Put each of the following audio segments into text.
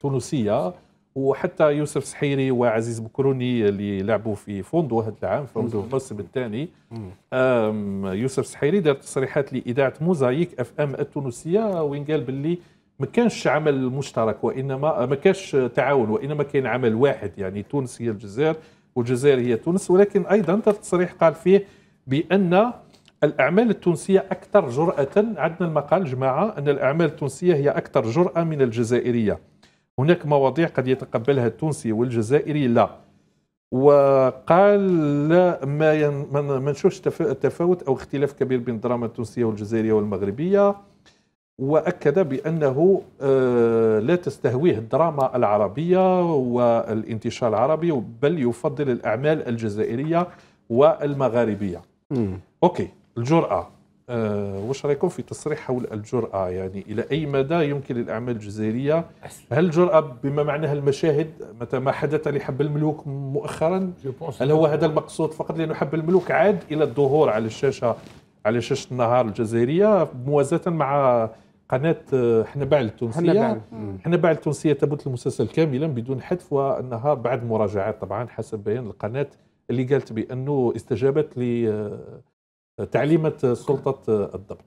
تونسيه وحتى يوسف سحيري وعزيز بكروني اللي لعبوا في فوندو هذا العام فوندو الموسم الثاني يوسف سحيري دار تصريحات لاذاعه موزايك اف ام التونسيه وين قال باللي ما كانش عمل مشترك وانما ما كانش تعاون وانما كان عمل واحد يعني تونس هي الجزائر والجزائر هي تونس ولكن ايضا دار تصريح قال فيه بان الاعمال التونسيه اكثر جراه عندنا المقال جماعه ان الاعمال التونسيه هي اكثر جراه من الجزائريه هناك مواضيع قد يتقبلها التونسي والجزائري لا وقال ما ما نشوفش تفاوت او اختلاف كبير بين الدراما التونسيه والجزائريه والمغربيه واكد بانه آه، لا تستهويه الدراما العربيه والانتشار العربي بل يفضل الاعمال الجزائريه والمغاربيه. اوكي الجراه آه، واش رايكم في تصريح حول الجرأة يعني إلى أي مدى يمكن للأعمال الجزائرية هل الجرأة بما معناها المشاهد متى ما حدث لحب الملوك مؤخرا هل هو هذا المقصود فقط لأنه حب الملوك عاد إلى الظهور على الشاشة على شاشة النهار الجزائرية موازاة مع قناة آه، حنا بعل التونسية حنا بعل التونسية تبث المسلسل كاملا بدون حذف وأنها بعد مراجعات طبعا حسب بيان القناة اللي قالت بأنه استجابت ل آه، تعليمة سلطة الضبط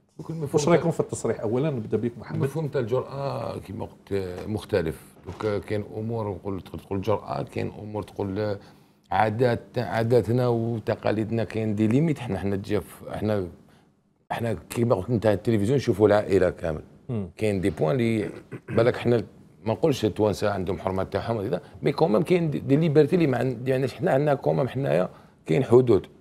واش رايكم في التصريح اولا نبدا بك محمد مفهوم تاع الجراه كيما قلت مختلف كاين امور نقول تقول تقول جراه كاين امور تقول عادات عاداتنا وتقاليدنا كاين دي ليميت حنا حنا حنا حنا كيما قلت انت التلفزيون نشوفوا العائله كامل كاين دي بوان اللي بالك حنا ما نقولش التوانسه عندهم حرمه تاعهم مي كومام كاين دي ليبرتي اللي ما عندناش حنا عندنا كومام حنايا كاين حدود